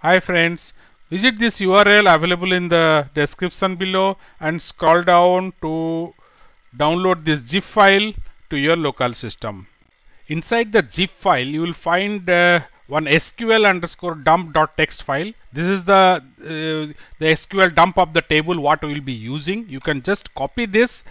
Hi friends, visit this URL available in the description below and scroll down to download this zip file to your local system. Inside the zip file, you will find uh, one SQL underscore dump.txt file. This is the, uh, the SQL dump of the table what we will be using. You can just copy this,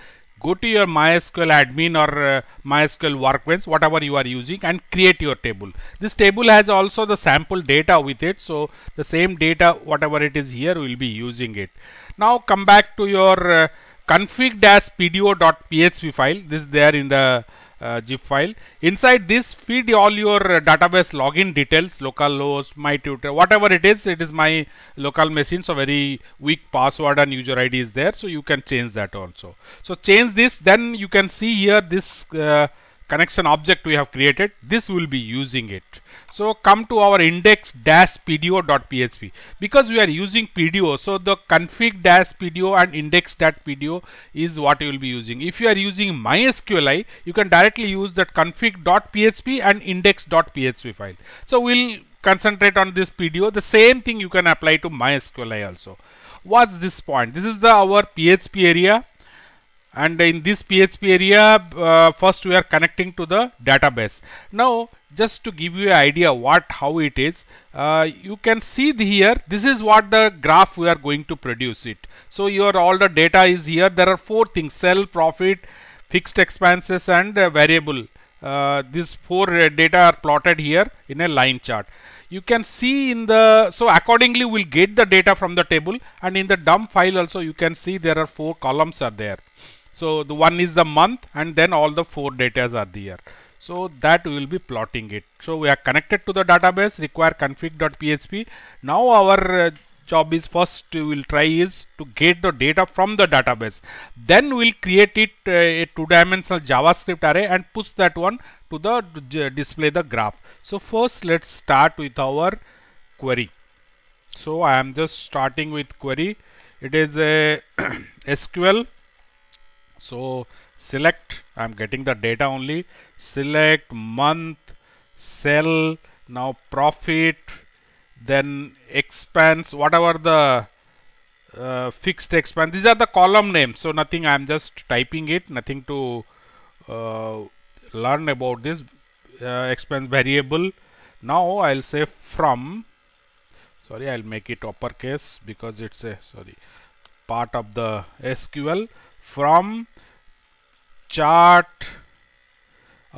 go to your MySQL admin or uh, MySQL workbench, whatever you are using and create your table. This table has also the sample data with it. So the same data, whatever it is here, will be using it. Now come back to your uh, config-pdo.php file. This there in the zip uh, file. Inside this, feed all your uh, database login details, localhost, my tutor, whatever it is. It is my local machine, so very weak password and user ID is there, so you can change that also. So change this, then you can see here this uh, connection object we have created this will be using it so come to our index dash pdo.php because we are using pdo so the config dash pdo and index pdo is what you will be using if you are using mysqli you can directly use that config.php and index.php file so we'll concentrate on this pdo the same thing you can apply to mysqli also what's this point this is the our php area and in this PHP area uh, first we are connecting to the database now just to give you an idea what how it is uh, you can see here this is what the graph we are going to produce it so your all the data is here there are four things sell profit fixed expenses and uh, variable uh, these four uh, data are plotted here in a line chart you can see in the so accordingly we'll get the data from the table and in the dump file also you can see there are four columns are there so the one is the month and then all the four data are there. So that we will be plotting it. So we are connected to the database require config.php. Now our uh, job is first we will try is to get the data from the database. Then we will create it uh, a two dimensional JavaScript array and push that one to the display the graph. So first let's start with our query. So I am just starting with query. It is a SQL so select I'm getting the data only select month sell now profit then expense whatever the uh, fixed expense these are the column names so nothing I'm just typing it nothing to uh, learn about this uh, expense variable now I'll say from sorry I'll make it uppercase because it's a sorry part of the SQL from chart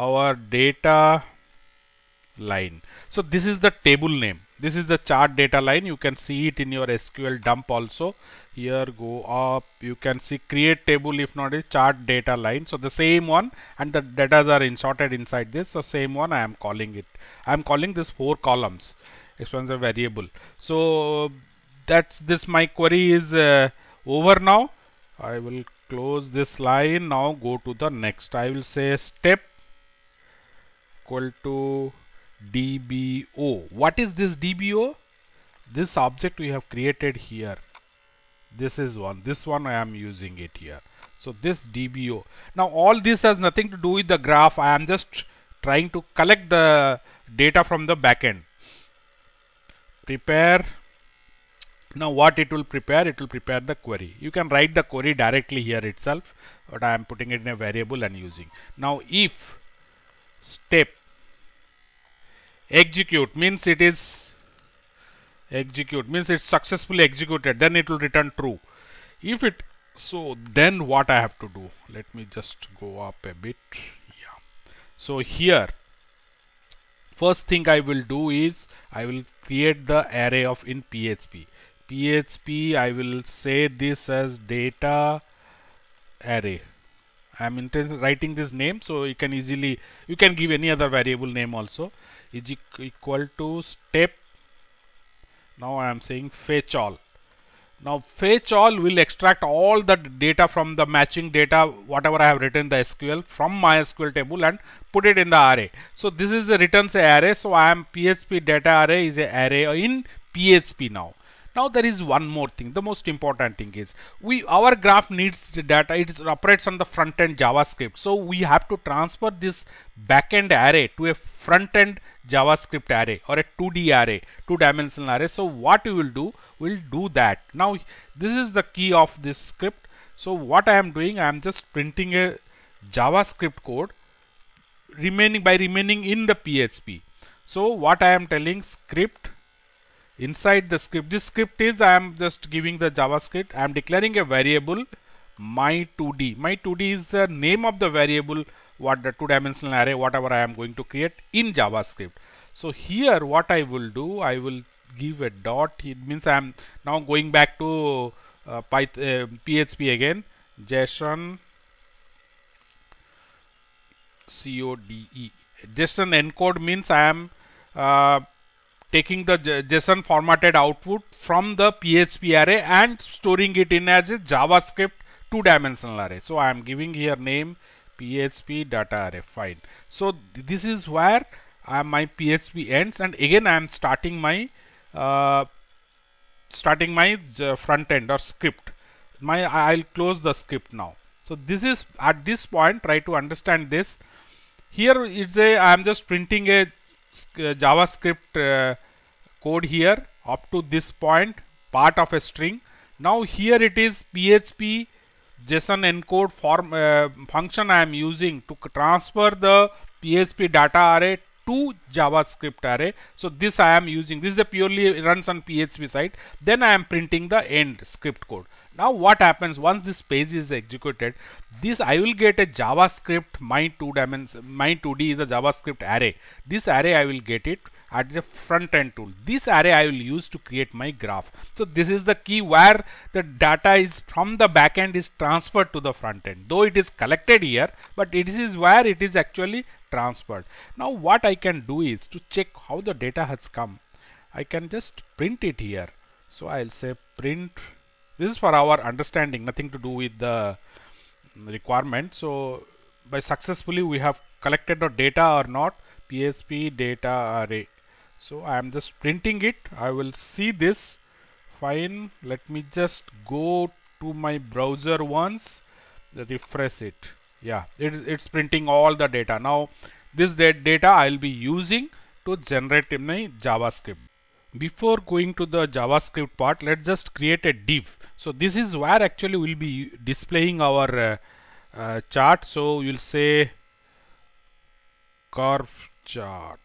our data line so this is the table name this is the chart data line you can see it in your SQL dump also here go up you can see create table if not is chart data line so the same one and the data are inserted inside this so same one I am calling it I am calling this four columns expensive variable so that's this my query is uh, over now I will close this line now go to the next I will say step equal to DBO what is this DBO this object we have created here this is one this one I am using it here so this DBO now all this has nothing to do with the graph I am just trying to collect the data from the backend prepare now what it will prepare? It will prepare the query. You can write the query directly here itself, but I am putting it in a variable and using. Now if step execute means it is execute means it's successfully executed then it will return true if it so then what I have to do let me just go up a bit yeah so here first thing I will do is I will create the array of in PHP php I will say this as data array I'm writing this name so you can easily you can give any other variable name also is equal to step now I am saying fetch all now fetch all will extract all the data from the matching data whatever I have written the SQL from my SQL table and put it in the array. So this is a returns array so I am PHP data array is a array in PHP now. Now there is one more thing. The most important thing is we our graph needs data. It operates on the front end JavaScript. So we have to transfer this backend array to a front end JavaScript array or a 2D array, two dimensional array. So what we will do, we'll do that. Now this is the key of this script. So what I am doing, I am just printing a JavaScript code remaining by remaining in the PHP. So what I am telling script inside the script this script is i am just giving the javascript i am declaring a variable my2d my2d is the name of the variable what the two dimensional array whatever i am going to create in javascript so here what i will do i will give a dot it means i am now going back to uh, uh, php again json code json encode means i am uh, taking the JSON formatted output from the PHP array and storing it in as a JavaScript two dimensional array. So I am giving here name PHP data array fine. So th this is where my PHP ends and again I am starting my uh, starting my uh, front end or script. My I'll close the script now. So this is at this point try to understand this. Here it's a I am just printing a JavaScript uh, code here up to this point part of a string. Now here it is PHP JSON encode form uh, function I am using to transfer the PHP data array to JavaScript array. So this I am using. This is a purely runs on PHP side. Then I am printing the end script code. Now what happens once this page is executed, this I will get a JavaScript my 2 dimensions my 2D is a JavaScript array. This array I will get it at the front end tool. This array I will use to create my graph. So this is the key where the data is from the back end is transferred to the front end. Though it is collected here, but it is where it is actually transferred. Now what I can do is to check how the data has come. I can just print it here. So I'll say print this is for our understanding, nothing to do with the um, requirement. So by successfully we have collected the data or not PSP data array. So I am just printing it. I will see this fine. Let me just go to my browser once refresh it. Yeah, it is, it's printing all the data. Now this data I'll be using to generate my JavaScript before going to the JavaScript part, let's just create a div. So this is where actually we'll be displaying our uh, uh, chart. So you'll say curve chart,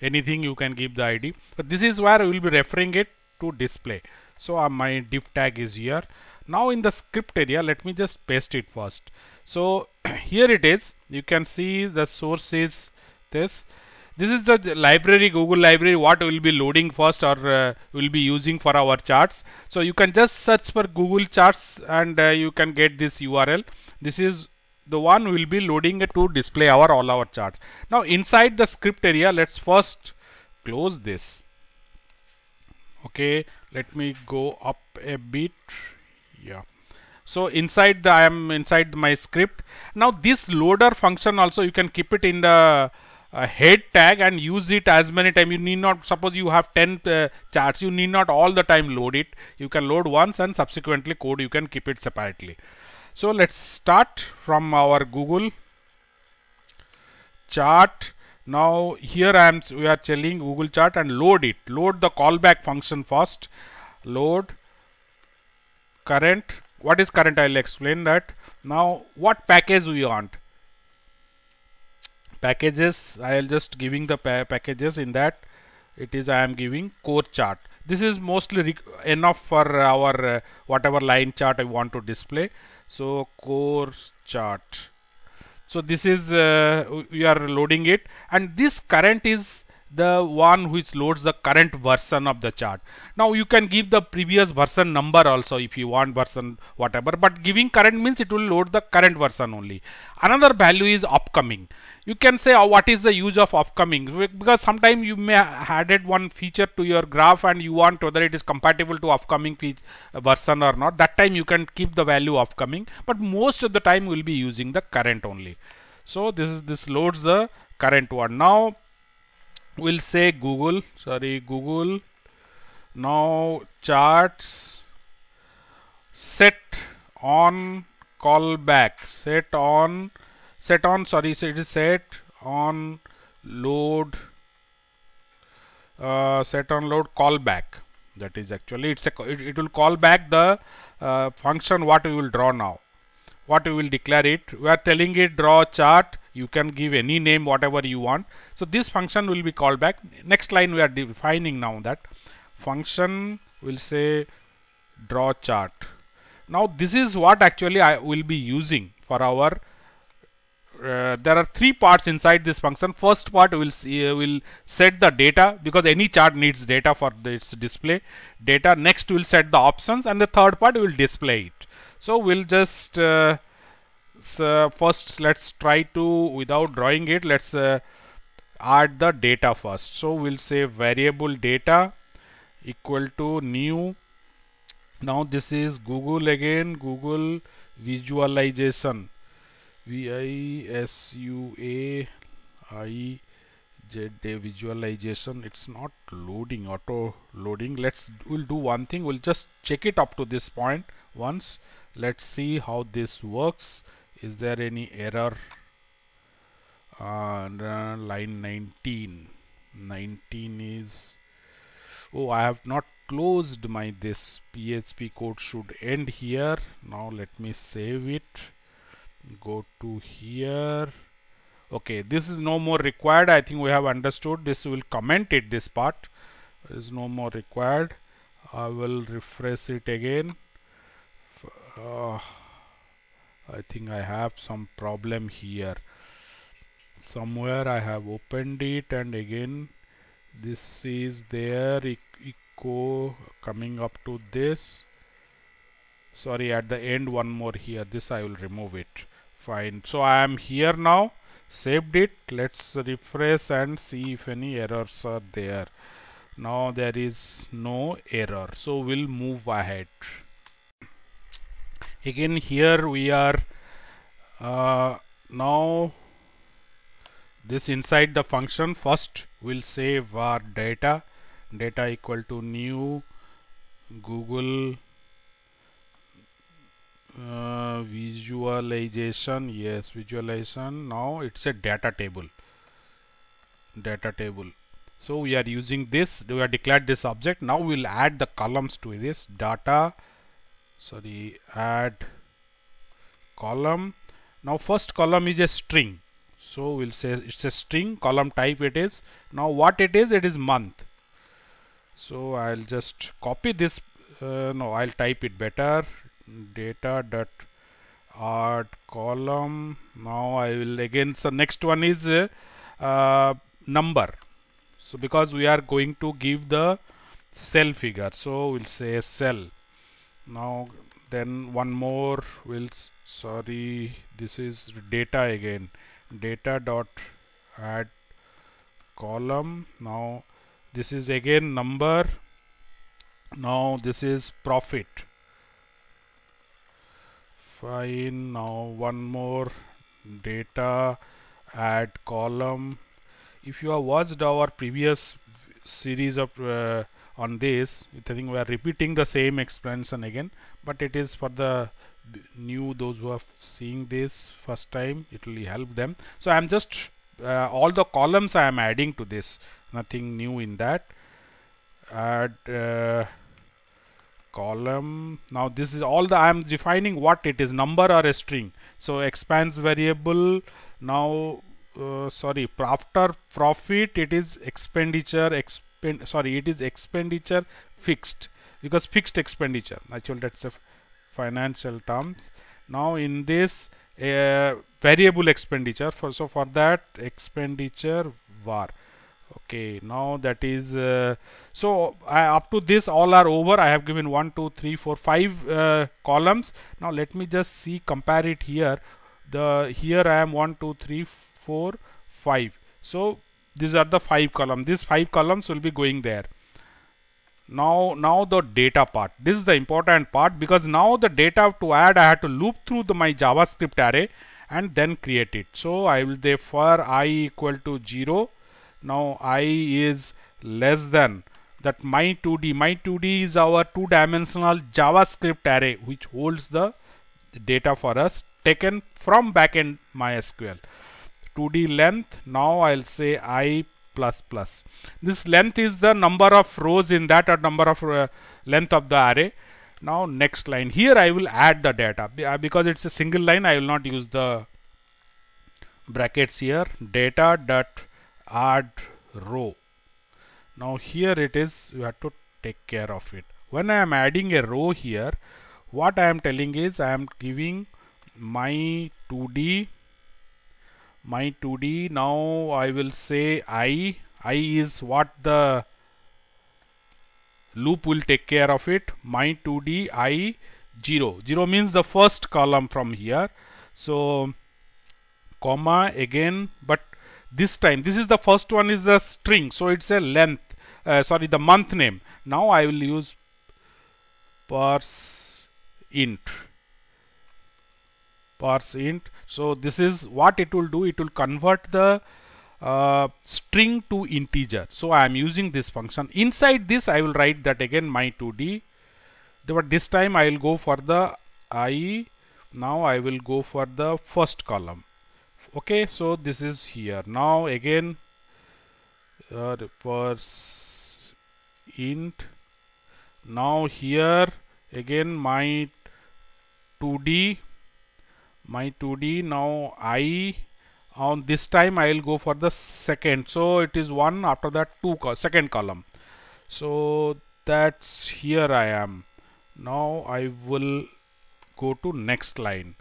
anything you can give the ID, but this is where we'll be referring it to display. So uh, my div tag is here. Now in the script area, let me just paste it first. So here it is. You can see the source is this this is the library google library what we'll be loading first or uh, we'll be using for our charts so you can just search for google charts and uh, you can get this url this is the one we'll be loading to display our all our charts now inside the script area let's first close this okay let me go up a bit yeah so inside the i am inside my script now this loader function also you can keep it in the a head tag and use it as many times. You need not, suppose you have 10 uh, charts, you need not all the time load it. You can load once and subsequently code, you can keep it separately. So let's start from our Google chart. Now here I am, we are telling Google chart and load it. Load the callback function first. Load current. What is current? I'll explain that. Now what package we want packages I am just giving the pa packages in that it is I am giving core chart this is mostly enough for our uh, whatever line chart I want to display so core chart so this is uh, we are loading it and this current is the one which loads the current version of the chart. Now you can give the previous version number also if you want version whatever but giving current means it will load the current version only. Another value is upcoming you can say oh, what is the use of upcoming because sometimes you may added one feature to your graph and you want whether it is compatible to upcoming uh, version or not that time you can keep the value upcoming but most of the time we'll be using the current only so this is this loads the current one now we'll say google sorry google now charts set on callback set on set on sorry so it is set on load uh, set on load callback that is actually it's a it, it will call back the uh, function what we will draw now what we will declare it we are telling it draw chart you can give any name whatever you want so this function will be called back next line we are defining now that function will say draw chart now this is what actually I will be using for our uh, there are three parts inside this function first part will uh, will set the data because any chart needs data for its display data next will set the options and the third part will display it so we'll just uh, so uh, first let's try to without drawing it let's uh, add the data first so we'll say variable data equal to new now this is google again google visualization VISUAIZA visualization it's not loading auto loading let's we'll do one thing we'll just check it up to this point once let's see how this works is there any error uh, line 19 19 is oh I have not closed my this PHP code should end here now let me save it go to here okay this is no more required I think we have understood this will comment it this part is no more required I will refresh it again uh, I think I have some problem here somewhere I have opened it and again this is there echo coming up to this sorry at the end one more here this I will remove it fine so I am here now saved it let's refresh and see if any errors are there now there is no error so we'll move ahead again here we are uh, now this inside the function first we'll say var data data equal to new google uh, visualization yes visualization now it's a data table data table so we are using this we have declared this object now we'll add the columns to this data sorry add column now first column is a string so we'll say it's a string column type it is now what it is it is month so I'll just copy this uh, no I'll type it better data dot add column now I will again so next one is uh, number so because we are going to give the cell figure so we'll say cell now then one more will sorry this is data again data dot add column now this is again number now this is profit fine now one more data add column if you have watched our previous series of uh, on this I think we are repeating the same explanation again but it is for the new those who are seeing this first time it will help them so I'm just uh, all the columns I am adding to this nothing new in that add uh, column now this is all the I am defining what it is number or a string so expense variable now uh, sorry after profit it is expenditure expend sorry it is expenditure fixed because fixed expenditure actually that's a financial terms now in this uh, variable expenditure for so for that expenditure var okay now that is uh, so I, up to this all are over I have given one two three four five uh, columns now let me just see compare it here the here I am one two three four five so these are the five columns these five columns will be going there now now the data part this is the important part because now the data to add I had to loop through the my JavaScript array and then create it so I will therefore i equal to 0 now i is less than that my 2d my 2d is our two dimensional javascript array which holds the data for us taken from backend mysql 2d length now i'll say i plus plus this length is the number of rows in that or number of uh, length of the array now next line here i will add the data uh, because it's a single line i will not use the brackets here data dot add row now here it is you have to take care of it when I am adding a row here what I am telling is I am giving my 2D my 2D now I will say I I is what the loop will take care of it my 2D I 0 0 means the first column from here so comma again but this time this is the first one is the string so it's a length uh, sorry the month name now I will use parse int parse int so this is what it will do it will convert the uh, string to integer so I am using this function inside this I will write that again my 2d but this time I will go for the i now I will go for the first column okay so this is here now again uh, for int now here again my 2d my 2d now i on this time I will go for the second so it is one after that two second column so that's here I am now I will go to next line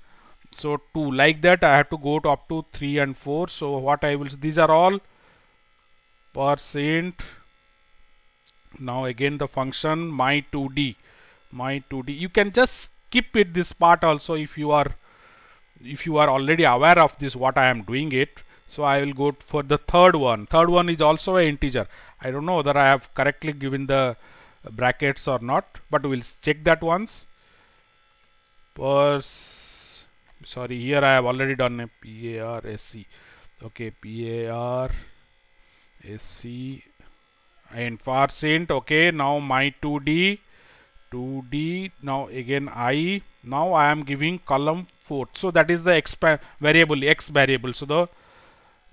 so 2 like that I have to go to up to 3 and 4 so what I will these are all percent now again the function my2d my2d you can just skip it this part also if you are if you are already aware of this what I am doing it so I will go for the third one third one is also an integer I don't know whether I have correctly given the brackets or not but we'll check that once percent sorry here I have already done a PARSC okay PARSC and far Saint okay now my 2D 2D now again I now I am giving column 4 so that is the X variable X variable so the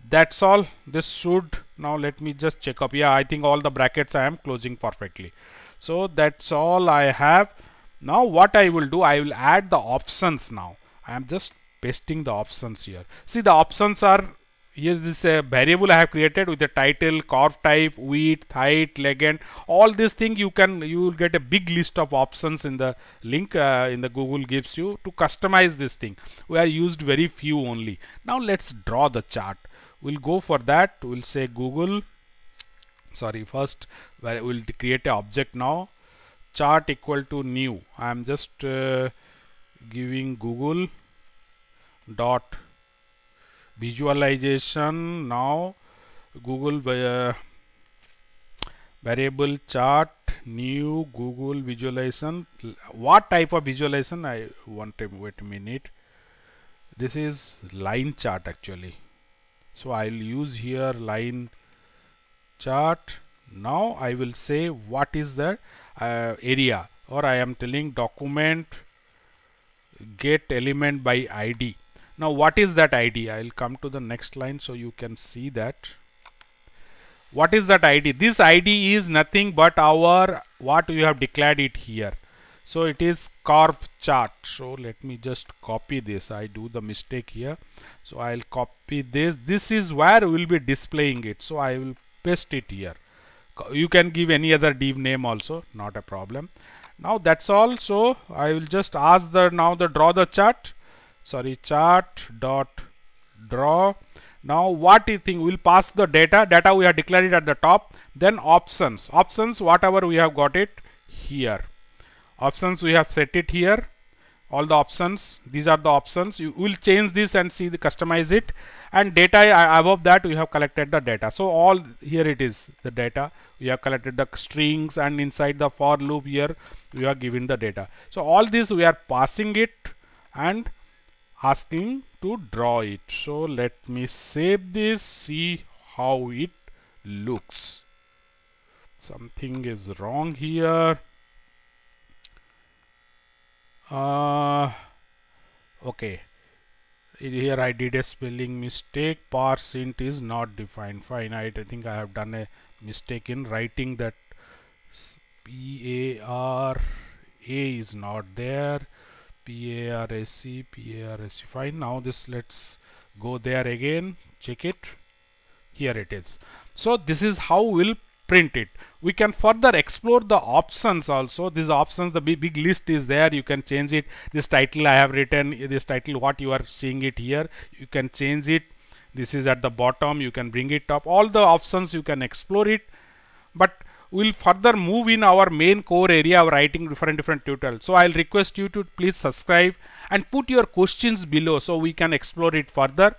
that's all this should now let me just check up yeah I think all the brackets I am closing perfectly so that's all I have now what I will do I will add the options now I am just pasting the options here. See the options are here this a uh, variable I have created with the title, corp type, width, height, legend, all these things you can you will get a big list of options in the link uh, in the Google gives you to customize this thing. We are used very few only. Now let's draw the chart. We'll go for that. We'll say Google. Sorry, first we'll create a object now. Chart equal to new. I'm just uh, giving Google dot visualization now Google uh, variable chart new Google visualization what type of visualization I want to wait a minute this is line chart actually so I'll use here line chart now I will say what is the uh, area or I am telling document get element by id now what is that id i'll come to the next line so you can see that what is that id this id is nothing but our what we have declared it here so it is curve chart so let me just copy this i do the mistake here so i'll copy this this is where we'll be displaying it so i will paste it here you can give any other div name also not a problem now that's all so I will just ask the now the draw the chart sorry chart dot draw now what you think we'll pass the data data we have declared it at the top then options options whatever we have got it here options we have set it here all the options these are the options you will change this and see the customize it and data above that we have collected the data so all here it is the data we have collected the strings and inside the for loop here we are given the data so all this we are passing it and asking to draw it so let me save this see how it looks something is wrong here uh, okay here I did a spelling mistake parse int is not defined fine I, I think I have done a mistake in writing that P A R A is not there P A R A C P A R A C fine now this let's go there again check it here it is so this is how we'll print it we can further explore the options also these options the big, big, list is there you can change it this title i have written this title what you are seeing it here you can change it this is at the bottom you can bring it up all the options you can explore it but we'll further move in our main core area of writing different different tutorials so i'll request you to please subscribe and put your questions below so we can explore it further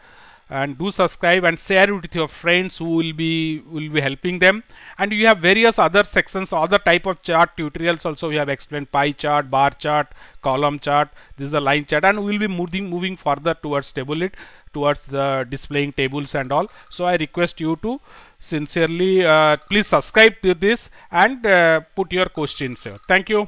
and do subscribe and share it with your friends who will be will be helping them and you have various other sections other type of chart tutorials also we have explained pie chart bar chart column chart this is the line chart and we will be moving moving further towards table it towards the displaying tables and all so i request you to sincerely uh, please subscribe to this and uh, put your questions here thank you